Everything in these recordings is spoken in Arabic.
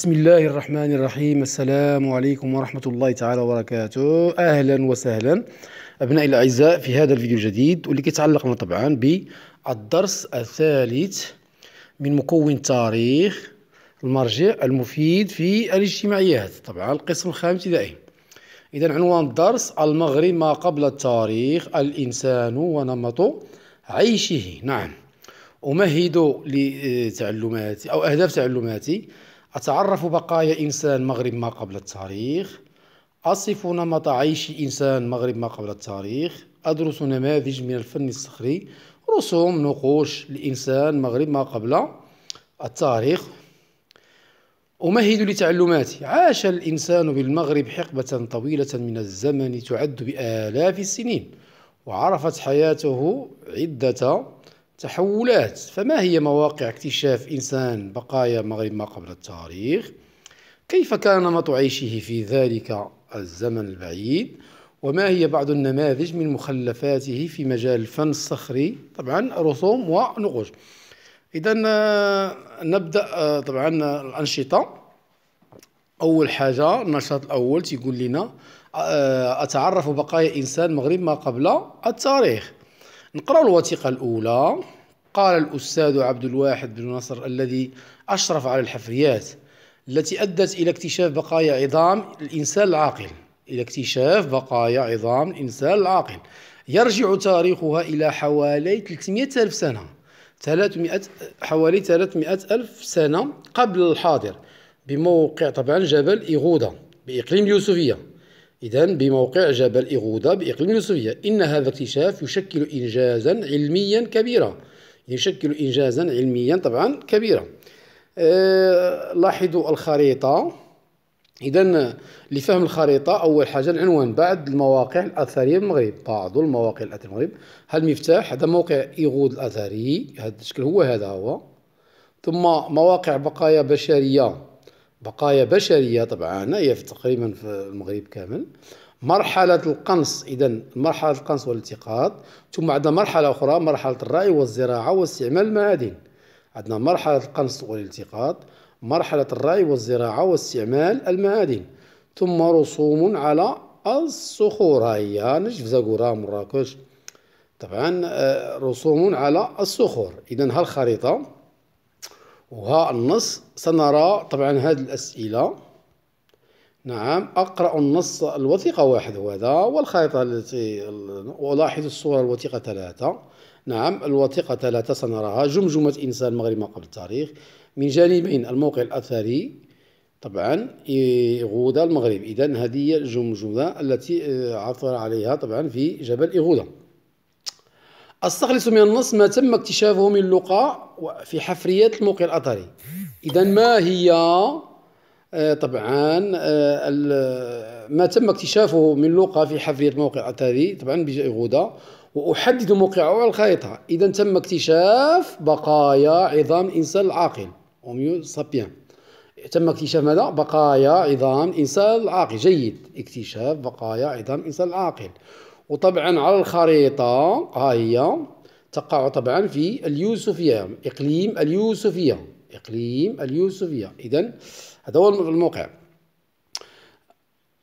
بسم الله الرحمن الرحيم السلام عليكم ورحمة الله تعالى وبركاته أهلا وسهلا أبنائي الأعزاء في هذا الفيديو الجديد واللي كيتعلق طبعا بالدرس الثالث من مكون تاريخ المرجع المفيد في الاجتماعيات طبعا القسم الخامس ابتدائي إذا عنوان الدرس المغرب ما قبل التاريخ الإنسان ونمط عيشه نعم أمهد لتعلماتي أو أهداف تعلماتي أتعرف بقايا إنسان مغرب ما قبل التاريخ أصف نمط عيش إنسان مغرب ما قبل التاريخ أدرس نماذج من الفن الصخري رسوم نقوش لإنسان مغرب ما قبل التاريخ أمهد لتعلماتي عاش الإنسان بالمغرب حقبة طويلة من الزمن تعد بآلاف السنين وعرفت حياته عدة تحولات فما هي مواقع اكتشاف إنسان بقايا مغرب ما قبل التاريخ كيف كان نمط عيشه في ذلك الزمن البعيد وما هي بعض النماذج من مخلفاته في مجال الفن الصخري طبعا رسوم ونقوش إذا آه، نبدأ آه، طبعا آه، الأنشطة أول حاجة النشاط الأول تيقول لنا أتعرف بقايا إنسان مغرب ما قبل التاريخ نقرأ الوثيقة الأولى قال الأستاذ عبد الواحد بن نصر الذي أشرف على الحفريات التي أدت إلى اكتشاف بقايا عظام الإنسان العاقل إلى اكتشاف بقايا عظام الإنسان العاقل يرجع تاريخها إلى حوالي 300 ألف سنة 300 حوالي 300 ألف سنة قبل الحاضر بموقع طبعا جبل إغودا بإقليم اليوسفية إذا بموقع جبل إغودا بإقليم اليوسفية إن هذا الاكتشاف يشكل إنجازا علميا كبيرا يشكل إنجازا علميا طبعا كبيرا أه، لاحظوا الخريطة إذا لفهم الخريطة أول حاجة العنوان بعد المواقع الأثرية المغرب بعض المواقع الأثرية المغرب هذا المفتاح هذا موقع إيغود الأثري هذا الشكل هو هذا هو ثم مواقع بقايا بشرية بقايا بشرية طبعا هي تقريبا في المغرب كامل مرحلة القنص إذا مرحلة القنص والالتقاط ثم عندنا مرحلة أخرى مرحلة الرأي والزراعة واستعمال المعادن عندنا مرحلة القنص والالتقاط مرحلة الرأي والزراعة واستعمال المعادن ثم رسوم على الصخور هي نجف زاكورا مراكش طبعا آه، رسوم على الصخور إذا ها الخريطة وها النص سنرى طبعا هذه الأسئلة نعم أقرأ النص الوثيقة واحد هو هذا والخريطة التي ألاحظ الصورة الوثيقة ثلاثة نعم الوثيقة ثلاثة سنراها جمجمة إنسان مغرب ما قبل التاريخ من جانبين الموقع الأثري طبعا إغودة المغرب إذا هذه هي الجمجمة التي آه، عثر عليها طبعا في جبل إغودة استخلص من النص ما تم اكتشافه من لقاء في حفريات الموقع الأثري إذا ما هي آه، طبعا آه، ما تم اكتشافه من لوقا في حفرية موقع أتاري طبعا غودة وأحدد موقعه على الخريطة إذا تم اكتشاف بقايا عظام الإنسان العاقل هوميو سابيان تم اكتشاف ماذا؟ بقايا عظام الإنسان العاقل جيد اكتشاف بقايا عظام الإنسان العاقل وطبعا على الخريطة ها هي تقع طبعا في اليوسفية إقليم اليوسفية إقليم اليوسفية إذا هذا هو الموقع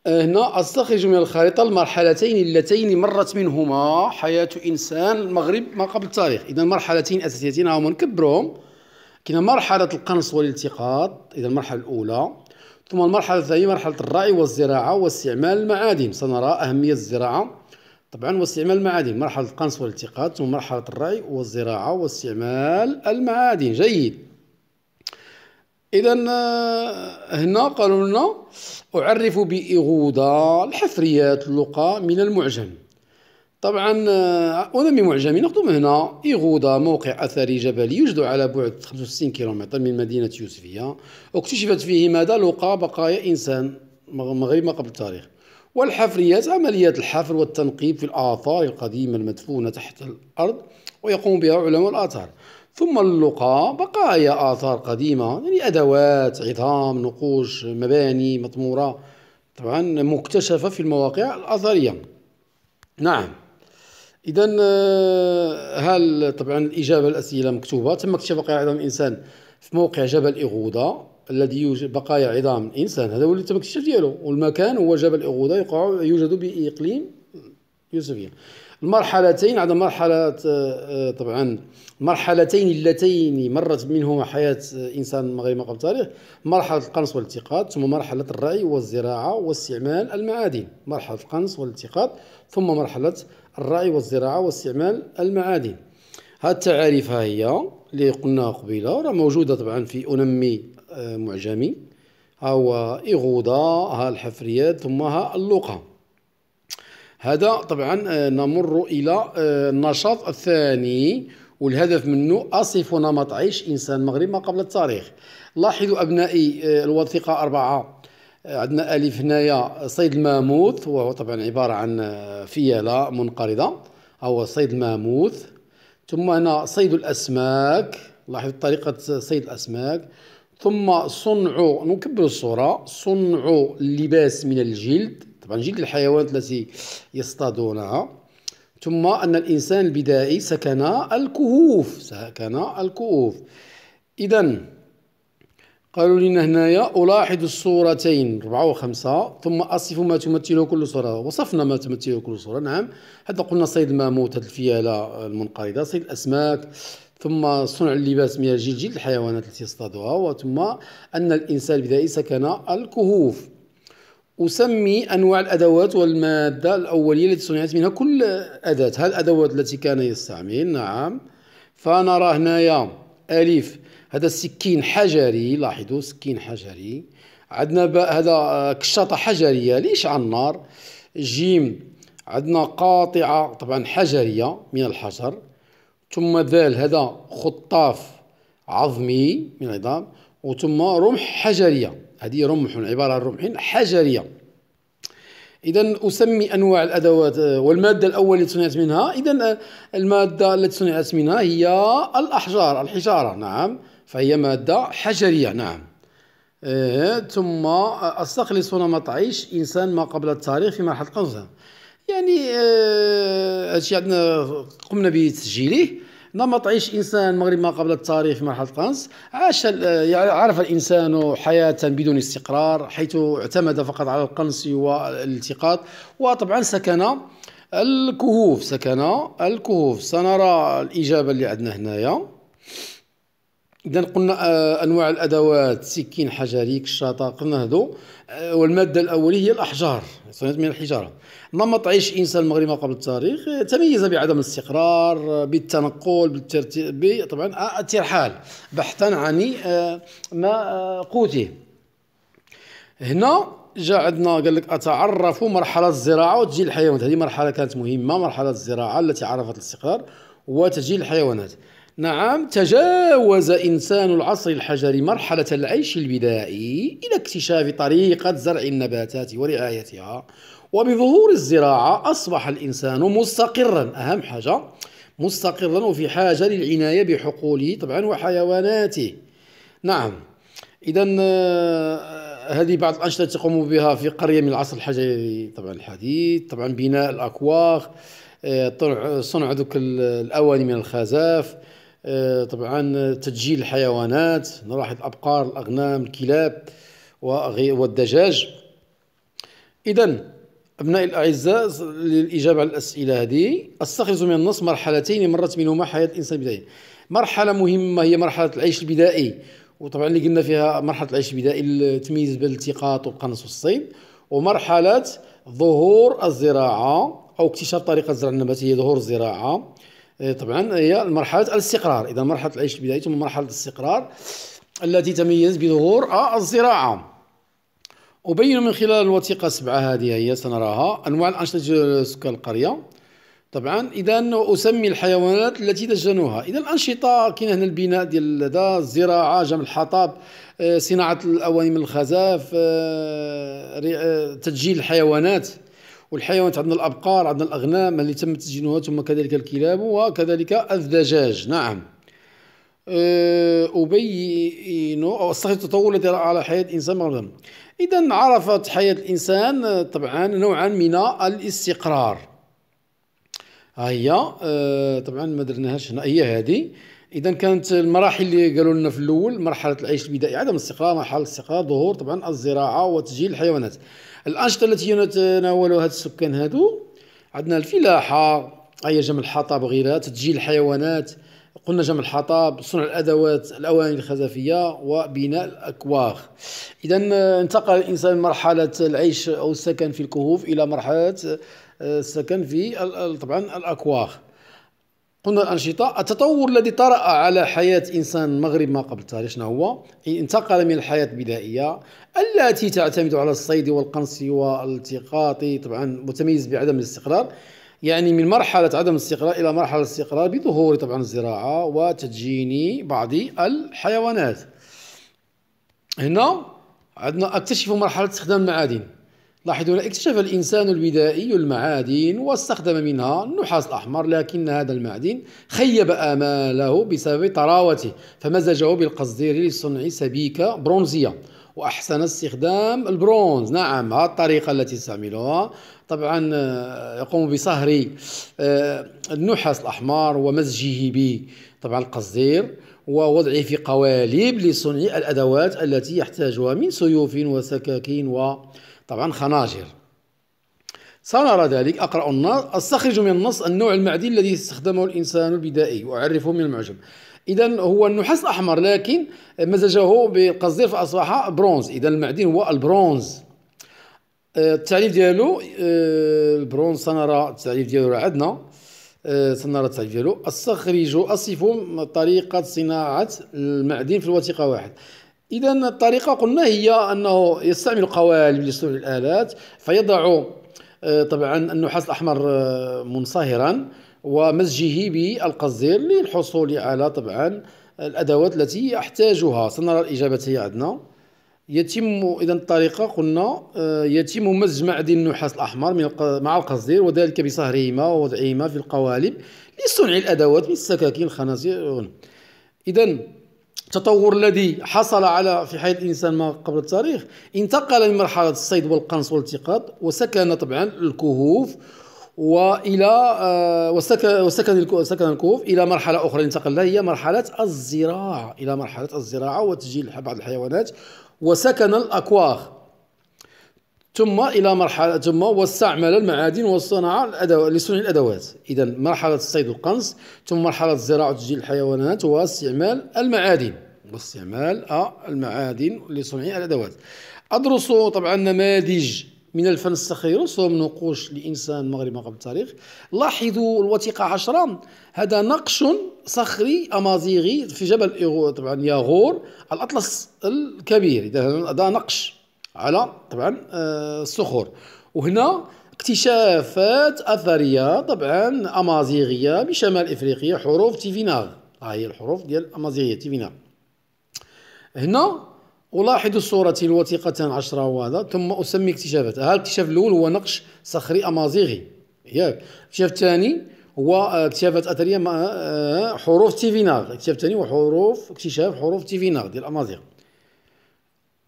آه، هنا أستخرج من الخريطة المرحلتين اللتين مرت منهما حياة إنسان المغرب ما قبل التاريخ إذا مرحلتين أساسيتين هما نكبرهم كاين مرحلة القنص والالتقاط إذا المرحلة الأولى ثم المرحلة الثانية مرحلة الرعي والزراعة واستعمال المعادن سنرى أهمية الزراعة طبعا واستعمال المعادن مرحلة القنص والالتقاط ثم مرحلة الرعي والزراعة واستعمال المعادن جيد اذا آه، هنا قالوا لنا اعرف بإغودة الحفريات اللقاء من المعجم طبعا آه، أنمي معجمي ناخذ من هنا إغودة موقع أثري جبلي يوجد على بعد 65 كيلومتر من مدينة يوسفية اكتشفت فيه ماذا لقى بقايا إنسان مغرب ما قبل التاريخ والحفريات عمليات الحفر والتنقيب في الآثار القديمة المدفونة تحت الأرض ويقوم بها علماء الآثار ثم اللقاء بقايا آثار قديمة يعني أدوات عظام نقوش مباني مطمورة طبعا مكتشفة في المواقع الأثرية نعم إذا آه، هل طبعا الإجابة الأسئلة مكتوبة تم اكتشاف بقايا عظام الإنسان في موقع جبل إغوضة الذي يوجد بقايا عظام الإنسان هذا هو اللي تم اكتشاف ديالو والمكان هو جبل إغوضة يقع يوجد بإقليم يوسفية المرحلتين على مرحلة آه، آه، طبعا المرحلتين اللتين مرت منهما حياة آه، إنسان غير مقبل التاريخ مرحلة القنص والالتقاط ثم مرحلة الرعي والزراعة واستعمال المعادن مرحلة القنص والالتقاط ثم مرحلة الرعي والزراعة واستعمال المعادن هاد التعاريف ها هي اللي قلناها قبيله راه موجوده طبعا في انمي معجمي ها هو اغوضه ها الحفريات ثم ها اللقا هذا طبعا آه، نمر الى آه، النشاط الثاني والهدف منه أصف نمط عيش إنسان مغرب ما قبل التاريخ لاحظوا أبنائي آه، الوثيقة أربعة عندنا ألف هنايا صيد الماموث وهو طبعا عبارة عن فيلة منقرضة هو صيد الماموث ثم هنا صيد الأسماك لاحظوا طريقة صيد الأسماك ثم صنع نكبر الصورة صنع اللباس من الجلد طبعا جلد الحيوانات التي يصطادونها ثم أن الإنسان البدائي سكن الكهوف سكن الكهوف إذا قالوا لنا هنايا ألاحظ الصورتين أربعة وخمسة ثم أصف ما تمثله كل صورة وصفنا ما تمثله كل صورة نعم هذا قلنا صيد الماموت هذه الفيالة المنقرضة صيد الأسماك ثم صنع اللباس من الجلد الحيوانات التي يصطادها وثم أن الإنسان البدائي سكن الكهوف أسمي أنواع الأدوات والمادة الأولية التي صنعت منها كل أداة هذه الأدوات التي كان يستعمل نعم فنرى هنايا ألف هذا السكين حجري لاحظوا سكين حجري عندنا هذا آه، كشاطة حجرية ليش على النار جيم عندنا قاطعة طبعا حجرية من الحجر ثم ذال هذا خطاف عظمي من العظام وثم رمح حجرية هذه رمح عبارة عن رمح حجرية إذا أسمي أنواع الأدوات آه، والمادة الاولى التي صنعت منها إذا آه، المادة التي صنعت منها هي الأحجار الحجارة نعم فهي مادة حجرية نعم إيه ثم آه، استخلص نمط عيش إنسان ما قبل التاريخ في مرحلة قنزه يعني هادشي إيه عندنا قمنا بتسجيله نمط عيش إنسان مغرب ما قبل التاريخ في مرحلة قنص عاش يعني عرف الإنسان حياة بدون استقرار حيث اعتمد فقط على القنص والالتقاط وطبعا سكن الكهوف سكن الكهوف سنرى الإجابة اللي عندنا هنايا اذا قلنا آه، انواع الادوات سكين حجري كشاطه قلنا هذو آه، والماده الاوليه هي الاحجار صنعت من الحجاره نمط عيش انسان المغرب ما قبل التاريخ آه، تميز بعدم الاستقرار بالتنقل بالترتيب طبعا الترحال بحثا عن ما قوته هنا جا عندنا قال لك اتعرف مرحله الزراعه وتجيل الحيوانات هذه مرحله كانت مهمه مرحله الزراعه التي عرفت الاستقرار وتجيل الحيوانات نعم تجاوز إنسان العصر الحجري مرحلة العيش البدائي إلى اكتشاف طريقة زرع النباتات ورعايتها وبظهور الزراعة أصبح الإنسان مستقرا أهم حاجة مستقرا وفي حاجة للعناية بحقوله طبعا وحيواناته نعم إذا آه، هذه بعض الأنشطة تقوم بها في قرية من العصر الحجري طبعا الحديث طبعا بناء الأكواخ آه، صنع ذوك الأواني من الخزاف آه، طبعا تسجيل الحيوانات نلاحظ الابقار الاغنام الكلاب والدجاج اذا ابنائي الاعزاء للاجابه على الاسئله هذه استخرج من النص مرحلتين مرت منهما حياه الانسان البدائي مرحله مهمه هي مرحله العيش البدائي وطبعا اللي قلنا فيها مرحله العيش البدائي التمييز بالالتقاط والقنص والصيد ومرحله ظهور الزراعه او اكتشاف طريقه الزرع النباتيه ظهور الزراعه إيه، طبعا هي مرحله الاستقرار اذا مرحله العيش البدائي ثم مرحله الاستقرار التي تميز بظهور الزراعه أبين من خلال الوثيقة سبعة هذه هي سنراها أنواع الأنشطة سكان القرية طبعا إذا أسمي الحيوانات التي دجنوها إذا الأنشطة كاين هنا البناء ديال هذا الزراعة جمع الحطب إيه، صناعة الأواني من الخزاف إيه، تدجيل الحيوانات والحيوانات عندنا الأبقار عندنا الأغنام اللي تم تسجيلها ثم كذلك الكلاب وكذلك الدجاج نعم أه، أبين أو أستخدم التطور الذي على حياة الإنسان مغربا إذا عرفت حياة الإنسان طبعا نوعا من الاستقرار ها هي أه، طبعا ما درناهاش هنا هي هذه اذا كانت المراحل اللي قالوا لنا في الاول مرحله العيش البدائي عدم الاستقرار مرحله الاستقرار ظهور طبعا الزراعه وتسجيل الحيوانات الانشطه التي يتناولها هاد السكان هادو عندنا الفلاحه هي جمع الحطب وغيرها تسجيل الحيوانات قلنا جمع الحطب صنع الادوات الاواني الخزفيه وبناء الاكواخ اذا انتقل الانسان من مرحله العيش او السكن في الكهوف الى مرحله آه، السكن في طبعا الاكواخ قلنا الأنشطة التطور الذي طرأ على حياة إنسان المغرب ما قبل التاريخ شنو هو؟ انتقل من الحياة البدائية التي تعتمد على الصيد والقنص والالتقاط طبعا متميز بعدم الاستقرار يعني من مرحلة عدم الاستقرار إلى مرحلة الاستقرار بظهور طبعا الزراعة وتدجين بعض الحيوانات هنا عندنا اكتشفوا مرحلة استخدام المعادن لاحظوا اكتشف الإنسان البدائي المعادن واستخدم منها النحاس الأحمر لكن هذا المعدن خيب آماله بسبب طراوته فمزجه بالقصدير لصنع سبيكة برونزية وأحسن استخدام البرونز نعم هذه الطريقة التي استعملوها طبعا آه، يقوم بصهر آه، النحاس الأحمر ومزجه ب طبعا القصدير ووضعه في قوالب لصنع الأدوات التي يحتاجها من سيوف وسكاكين و طبعا خناجر صنر ذلك أقرأ النص أستخرج من النص النوع المعدي الذي استخدمه الإنسان البدائي وأعرفه من المعجم إذا هو النحاس أحمر لكن مزجه بالقصدير فأصبح برونز إذا المعدن هو البرونز آه، التعريف ديالو آه، البرونز سنرى التعريف ديالو راه عندنا سنرى آه، التعريف ديالو استخرج أصف طريقة صناعة المعدن في الوثيقة واحد إذا الطريقة قلنا هي أنه يستعمل قوالب لصنع الآلات فيضع آه، طبعا النحاس الأحمر آه، منصهرا ومزجه بالقزير للحصول على طبعا الأدوات التي يحتاجها سنرى الإجابة هي عندنا يتم إذا الطريقة قلنا آه، يتم مزج معدن النحاس الأحمر مع القصدير وذلك بصهرهما ووضعهما في القوالب لصنع الأدوات من السكاكين الخنازير إذا التطور الذي حصل على في حياة الإنسان ما قبل التاريخ انتقل من مرحلة الصيد والقنص والالتقاط وسكن طبعا الكهوف والى آه، وسكن وسكن سكن الكهوف الى مرحله اخرى انتقل هي مرحله الزراعه الى مرحله الزراعه وتسجيل بعض الحيوانات وسكن الاكواخ ثم الى مرحله ثم واستعمل المعادن والصناعه لصنع الادوات اذا مرحله الصيد والقنص ثم مرحله الزراعه وتسجيل الحيوانات واستعمال المعادن واستعمال آه، المعادن لصنع الادوات ادرس طبعا نماذج من الفن الصخير من نقوش لانسان مغربي قبل التاريخ لاحظوا الوثيقه 10 هذا نقش صخري امازيغي في جبل طبعا ياغور الاطلس الكبير اذا هذا نقش على طبعا آه، الصخور وهنا اكتشافات اثريه طبعا امازيغيه بشمال افريقيا حروف تيفيناغ ها آه، هي الحروف ديال الامازيغيه تيفيناغ هنا ألاحظ الصورة الوثيقة عشرة وهذا ثم أسمي اكتشافات هذا الاكتشاف الأول هو نقش صخري أمازيغي ياك الاكتشاف الثاني هو آه، اكتشافات أثرية حروف تيفيناغ الاكتشاف الثاني هو حروف اكتشاف حروف تيفيناغ ديال الأمازيغ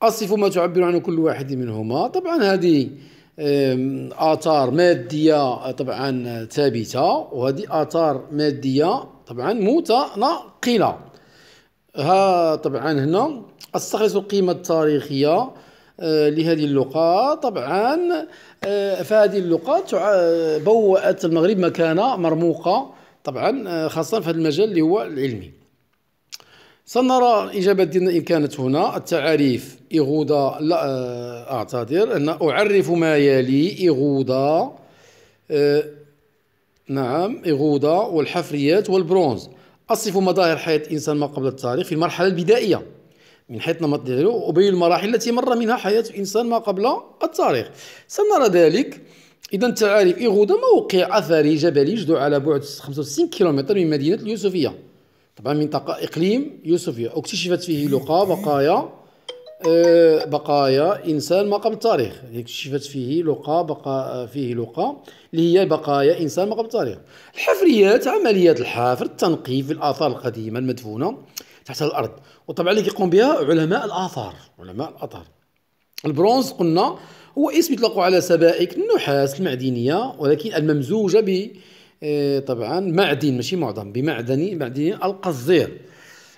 أصف ما تعبر عنه كل واحد منهما طبعا هذه آثار مادية آه، طبعا ثابتة وهذه آثار مادية طبعا متناقلة ها طبعا هنا استخلص القيمة التاريخية آه، لهذه اللقاء طبعا آه، فهذه اللقاء بوأت المغرب مكانة مرموقة طبعا خاصة في هذا المجال اللي هو العلمي سنرى الإجابات ديالنا إن كانت هنا التعريف إغودا لا آه، أعتذر أن أعرف ما يلي إغودا آه، نعم إغودا والحفريات والبرونز أصف مظاهر حياة الإنسان ما قبل التاريخ في المرحلة البدائية من حيث نمط ديالو وبين المراحل التي مر منها حياة الإنسان ما قبل التاريخ سنرى ذلك إذا تعريف إغودا موقع أثري جبلي يجدر على بعد 65 كيلومتر من مدينة اليوسفية طبعا منطقة إقليم يوسفية اكتشفت فيه لقى بقايا آه، بقايا إنسان ما قبل التاريخ اكتشفت فيه لقى بقى فيه لقى اللي هي بقايا إنسان ما قبل التاريخ الحفريات عمليات الحفر التنقيب في الآثار القديمة المدفونة تحت الأرض وطبعا اللي كيقوم بها علماء الآثار علماء الآثار البرونز قلنا هو اسم يطلق على سبائك النحاس المعدنية ولكن الممزوجة ب إيه، طبعا معدن ماشي معظم بمعدني معدني القزير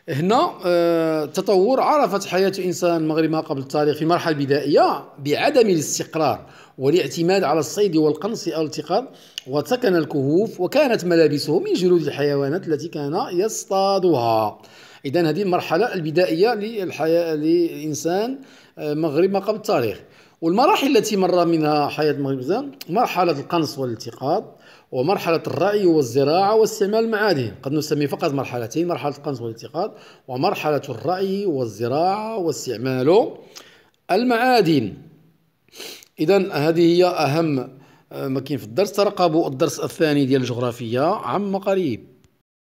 هنا التطور آه، عرفت حياة إنسان مغرب ما قبل التاريخ في مرحلة بدائية بعدم الاستقرار والاعتماد على الصيد والقنص أو التقاط وسكن الكهوف وكانت ملابسه من جلود الحيوانات التي كان يصطادها إذا هذه المرحلة البدائية للحياة للإنسان آه، مغرب ما قبل التاريخ والمراحل التي مر منها حياة مغرب مرحلة القنص والالتقاط ومرحلة الرعي والزراعة واستعمال المعادن قد نسمي فقط مرحلتين مرحلة القنص والالتقاط ومرحلة الرعي والزراعة واستعمال المعادن إذا هذه هي أهم آه، ما كاين في الدرس ترقبوا الدرس الثاني ديال الجغرافية عما قريب